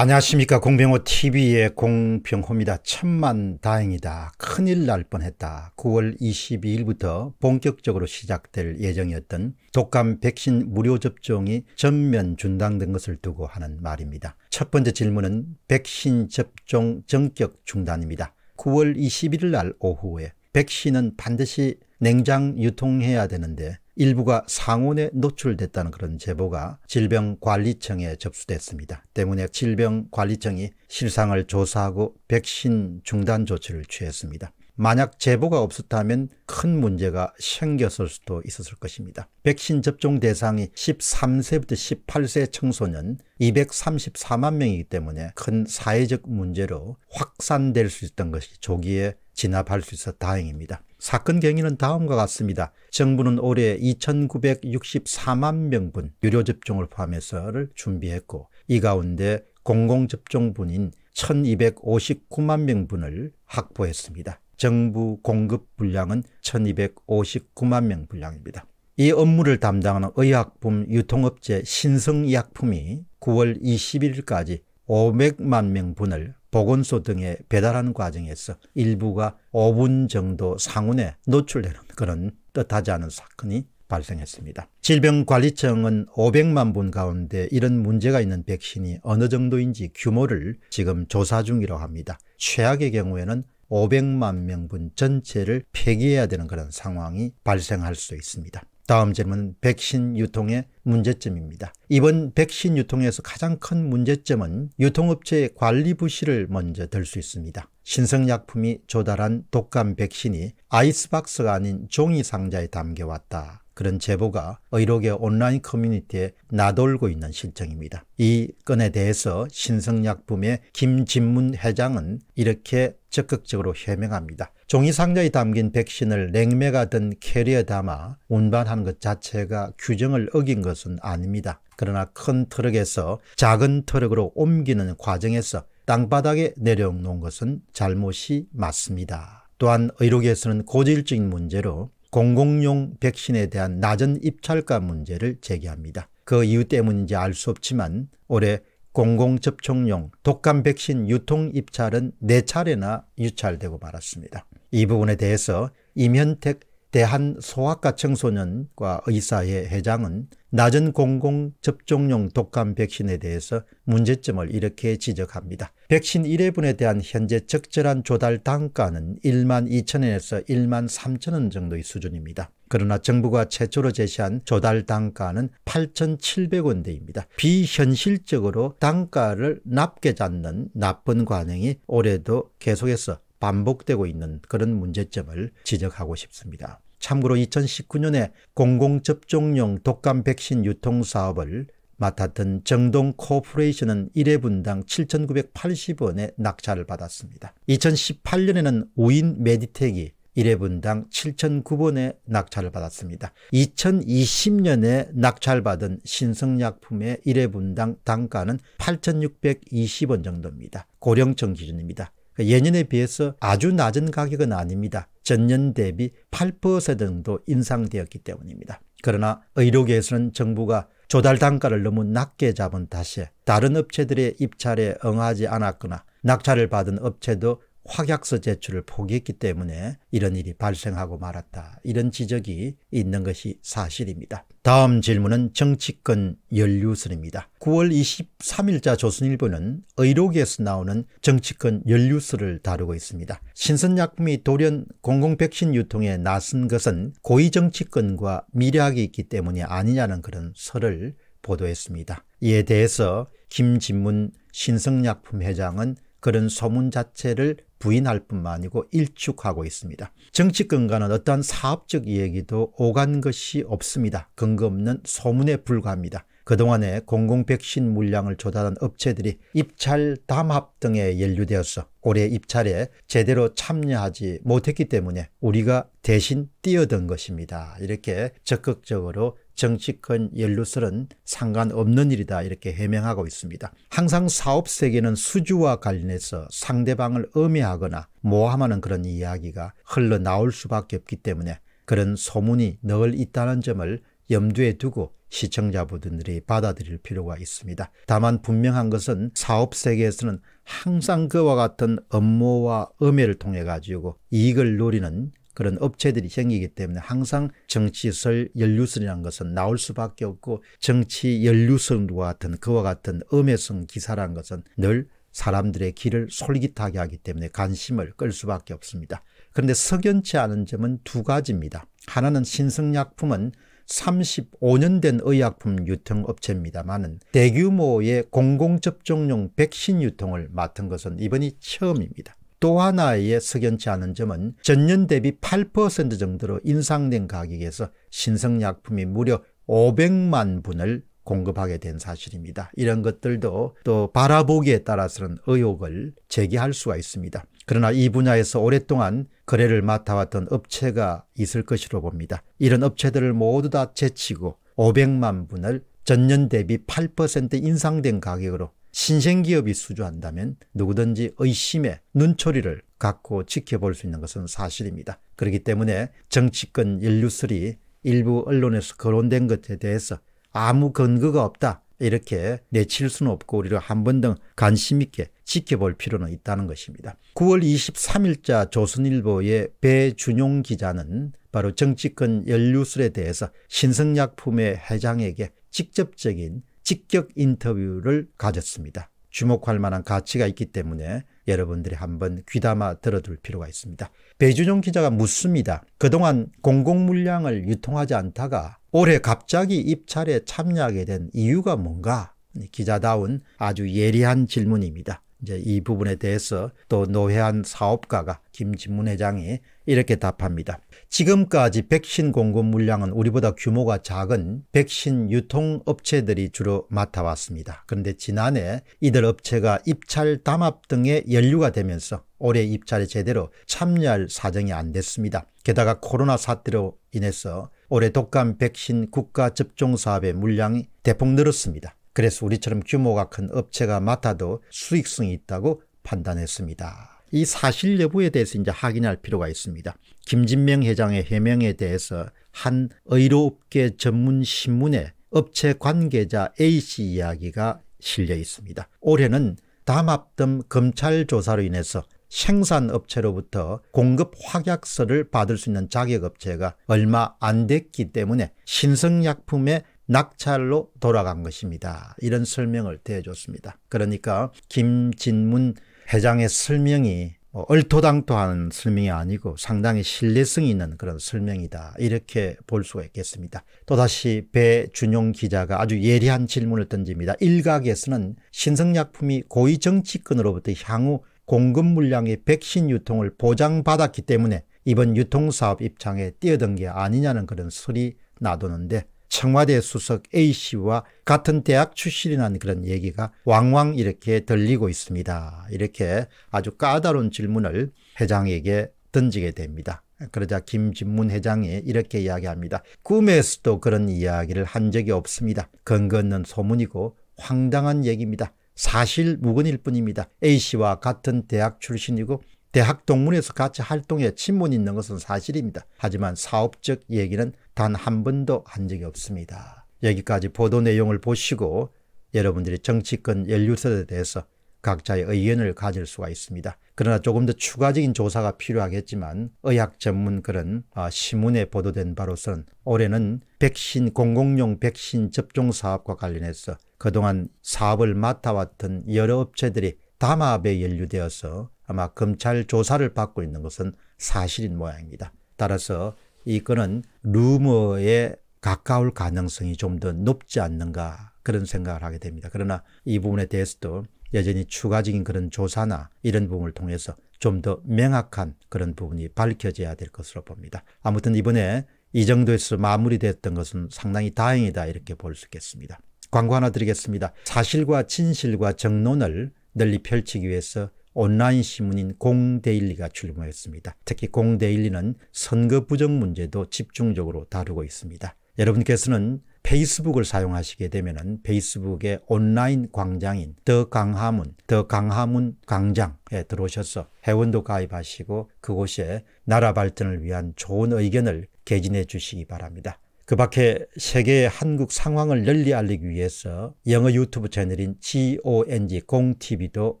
안녕하십니까 공병호 TV의 공병호입니다. 천만 다행이다. 큰일 날 뻔했다. 9월 22일부터 본격적으로 시작될 예정이었던 독감 백신 무료 접종이 전면 중단된 것을 두고 하는 말입니다. 첫 번째 질문은 백신 접종 전격 중단입니다. 9월 21일 날 오후에 백신은 반드시 냉장 유통해야 되는데 일부가 상온에 노출됐다는 그런 제보가 질병관리청에 접수됐습니다. 때문에 질병관리청이 실상을 조사하고 백신 중단 조치를 취했습니다. 만약 제보가 없었다면 큰 문제가 생겼을 수도 있었을 것입니다. 백신 접종 대상이 13세부터 18세 청소년 234만 명이기 때문에 큰 사회적 문제로 확산될 수 있던 것이 조기에 진압할 수 있어 다행입니다. 사건 경위는 다음과 같습니다. 정부는 올해 2,964만 명분 유료 접종을 포함해서를 준비했고 이 가운데 공공접종분인 1,259만 명분을 확보했습니다. 정부 공급 분량은 1,259만 명 분량입니다. 이 업무를 담당하는 의약품 유통업체 신성약품이 9월 20일까지 500만 명분을 보건소 등에 배달하는 과정에서 일부가 5분 정도 상온에 노출되는 그런 뜻하지 않은 사건이 발생했습니다. 질병관리청은 500만 분 가운데 이런 문제가 있는 백신이 어느 정도인지 규모를 지금 조사 중이라고 합니다. 최악의 경우에는 500만 명분 전체를 폐기해야 되는 그런 상황이 발생할 수 있습니다. 다음 질문 백신 유통의 문제점입니다. 이번 백신 유통에서 가장 큰 문제점은 유통업체의 관리 부실을 먼저 들 수 있습니다. 신성약품이 조달한 독감 백신이 아이스박스가 아닌 종이 상자에 담겨왔다. 그런 제보가 의료계 온라인 커뮤니티에 나돌고 있는 실정입니다. 이 건에 대해서 신성약품의 김진문 회장은 이렇게 적극적으로 해명합니다. 종이 상자에 담긴 백신을 냉매가 든 캐리어 에 담아 운반하는 것 자체가 규정을 어긴 것은 아닙니다. 그러나 큰 트럭에서 작은 트럭으로 옮기는 과정에서 땅바닥에 내려놓은 것은 잘못이 맞습니다. 또한 의료계에서는 고질적인 문제로 공공용 백신에 대한 낮은 입찰가 문제를 제기합니다. 그 이유 때문인지 알 수 없지만 올해 공공접촉용 독감 백신 유통 입찰은 4차례나 유찰되고 말았습니다. 이 부분에 대해서 임현택 대한소아과 청소년과 의사회 회장은 낮은 공공접종용 독감 백신에 대해서 문제점을 이렇게 지적합니다. 백신 1회분에 대한 현재 적절한 조달 단가는 1만 2천원에서 1만 3천원 정도의 수준입니다. 그러나 정부가 최초로 제시한 조달 단가는 8,700원대입니다. 비현실적으로 단가를 낮게 잡는 나쁜 관행이 올해도 계속해서 반복되고 있는 그런 문제점을 지적하고 싶습니다. 참고로 2019년에 공공접종용 독감 백신 유통 사업을 맡았던 정동 코퍼레이션은 1회분당 7,980원의 낙찰을 받았습니다. 2018년에는 우인 메디텍이 1회분당 7,009원의 낙찰을 받았습니다. 2020년에 낙찰받은 신성약품의 1회분당 단가는 8,620원 정도입니다. 고령층 기준입니다. 그러니까 예년에 비해서 아주 낮은 가격은 아닙니다. 전년 대비 8% 정도 인상되었기 때문입니다. 그러나 의료계에서는 정부가 조달 단가를 너무 낮게 잡은 탓에 다른 업체들의 입찰에 응하지 않았거나 낙찰을 받은 업체도 확약서 제출을 포기했기 때문에 이런 일이 발생하고 말았다. 이런 지적이 있는 것이 사실입니다. 다음 질문은 정치권 연류설입니다. 9월 23일자 조선일보는 의료계에서 나오는 정치권 연류설을 다루고 있습니다. 신선약품이 돌연 공공백신 유통에 나선 것은 고위 정치권과 미래이 있기 때문이 아니냐는 그런 설을 보도했습니다. 이에 대해서 김진문 신성약품 회장은 그런 소문 자체를 부인할 뿐만 아니고 일축하고 있습니다. 정치권과는 어떠한 사업적 이야기도 오간 것이 없습니다. 근거 없는 소문에 불과합니다. 그동안에 공공백신 물량을 조달한 업체들이 입찰 담합 등에 연루되어서 올해 입찰에 제대로 참여하지 못했기 때문에 우리가 대신 뛰어든 것입니다. 이렇게 적극적으로 정치권 연루설은 상관없는 일이다 이렇게 해명하고 있습니다. 항상 사업 세계는 수주와 관련해서 상대방을 음해하거나 모함하는 그런 이야기가 흘러나올 수밖에 없기 때문에 그런 소문이 늘 있다는 점을 염두에 두고 시청자분들이 받아들일 필요가 있습니다. 다만 분명한 것은 사업 세계에서는 항상 그와 같은 업무와 음해를 통해 가지고 이익을 노리는 그런 업체들이 생기기 때문에 항상 정치설 연류설이라는 것은 나올 수밖에 없고 정치 연류설과 같은 그와 같은 음해성 기사라는 것은 늘 사람들의 길을 솔깃하게 하기 때문에 관심을 끌 수밖에 없습니다. 그런데 석연치 않은 점은 두 가지입니다. 하나는 신성약품은 35년 된 의약품 유통업체입니다만은 대규모의 공공접종용 백신 유통을 맡은 것은 이번이 처음입니다. 또 하나의 석연치 않은 점은 전년 대비 8% 정도로 인상된 가격에서 신성약품이 무려 500만 분을 공급하게 된 사실입니다. 이런 것들도 또 바라보기에 따라서는 의혹을 제기할 수가 있습니다. 그러나 이 분야에서 오랫동안 거래를 맡아왔던 업체가 있을 것으로 봅니다. 이런 업체들을 모두 다 제치고 500만 분을 전년 대비 8% 인상된 가격으로 신생기업이 수주한다면 누구든지 의심의 눈초리를 갖고 지켜볼 수 있는 것은 사실입니다. 그렇기 때문에 정치권 인류설이 일부 언론에서 거론된 것에 대해서 아무 근거가 없다 이렇게 내칠 수는 없고 우리를 한 번 더 관심 있게 지켜볼 필요는 있다는 것입니다. 9월 23일자 조선일보의 배준용 기자는 바로 정치권 연류술에 대해서 신성약품의 회장에게 직접적인 직격 인터뷰를 가졌습니다. 주목할 만한 가치가 있기 때문에 여러분들이 한번 귀담아 들어둘 필요가 있습니다. 배준용 기자가 묻습니다. 그동안 공공물량을 유통하지 않다가 올해 갑자기 입찰에 참여하게 된 이유가 뭔가? 기자다운 아주 예리한 질문입니다. 이제 이 부분에 대해서 또 노회한 사업가가 김진문 회장이 이렇게 답합니다. 지금까지 백신 공급 물량은 우리보다 규모가 작은 백신 유통업체들이 주로 맡아왔습니다. 그런데 지난해 이들 업체가 입찰 담합 등의 연류가 되면서 올해 입찰에 제대로 참여할 사정이 안 됐습니다. 게다가 코로나 사태로 인해서 올해 독감 백신 국가 접종 사업의 물량이 대폭 늘었습니다. 그래서 우리처럼 규모가 큰 업체가 맡아도 수익성이 있다고 판단했습니다. 이 사실 여부에 대해서 이제 확인할 필요가 있습니다. 김진명 회장의 해명에 대해서 한 의료업계 전문 신문에 업체 관계자 A씨 이야기가 실려 있습니다. 올해는 담합등 검찰 조사로 인해서 생산업체로부터 공급 확약서를 받을 수 있는 자격업체가 얼마 안 됐기 때문에 신성약품의 낙찰로 돌아간 것입니다. 이런 설명을 대해줬습니다. 그러니까 김진문 회장의 설명이 뭐 얼토당토한 설명이 아니고 상당히 신뢰성 있는 그런 설명이다. 이렇게 볼 수가 있겠습니다. 또다시 배준용 기자가 아주 예리한 질문을 던집니다. 일각에서는 신성약품이 고위 정치권으로부터 향후 공급 물량의 백신 유통을 보장받았기 때문에 이번 유통사업 입장에 뛰어든 게 아니냐는 그런 소리 놔두는데 청와대 수석 A씨와 같은 대학 출신이라는 그런 얘기가 왕왕 이렇게 들리고 있습니다. 이렇게 아주 까다로운 질문을 회장에게 던지게 됩니다. 그러자 김진문 회장이 이렇게 이야기합니다. 꿈에서도 그런 이야기를 한 적이 없습니다. 건건는 소문이고 황당한 얘기입니다. 사실 무근일 뿐입니다. A씨와 같은 대학 출신이고 대학 동문에서 같이 활동해 친문이 있는 것은 사실입니다. 하지만 사업적 얘기는 단한 번도 한 적이 없습니다. 여기까지 보도 내용을 보시고 여러분들이 정치권 연류설에 대해서 각자의 의견을 가질 수가 있습니다. 그러나 조금 더 추가적인 조사가 필요하겠지만 의학 전문 글은 아, 신문에 보도된 바로선 올해는 백신 공공용 백신 접종 사업과 관련해서 그동안 사업을 맡아왔던 여러 업체들이 담합에 연루되어서 아마 검찰 조사를 받고 있는 것은 사실인 모양입니다. 따라서 이거는 루머에 가까울 가능성이 좀 더 높지 않는가 그런 생각을 하게 됩니다. 그러나 이 부분에 대해서도 여전히 추가적인 그런 조사나 이런 부분을 통해서 좀 더 명확한 그런 부분이 밝혀져야 될 것으로 봅니다. 아무튼 이번에 이 정도에서 마무리됐던 것은 상당히 다행이다 이렇게 볼 수 있겠습니다. 광고 하나 드리겠습니다. 사실과 진실과 정론을 널리 펼치기 위해서 온라인 신문인 공데일리가 출범하였습니다 특히 공데일리는 선거 부정 문제도 집중적으로 다루고 있습니다. 여러분께서는 페이스북을 사용하시게 되면은 페이스북의 온라인 광장인 더 강하문, 더 강하문 광장에 들어오셔서 회원도 가입하시고 그곳에 나라 발전을 위한 좋은 의견을 개진해 주시기 바랍니다. 그 밖에 세계의 한국 상황을 널리 알리기 위해서 영어 유튜브 채널인 GONG 공TV도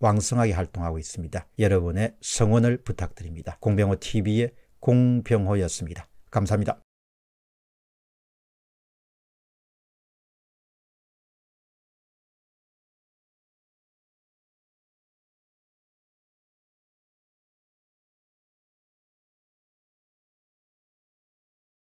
왕성하게 활동하고 있습니다. 여러분의 성원을 부탁드립니다. 공병호 TV의 공병호였습니다. 감사합니다.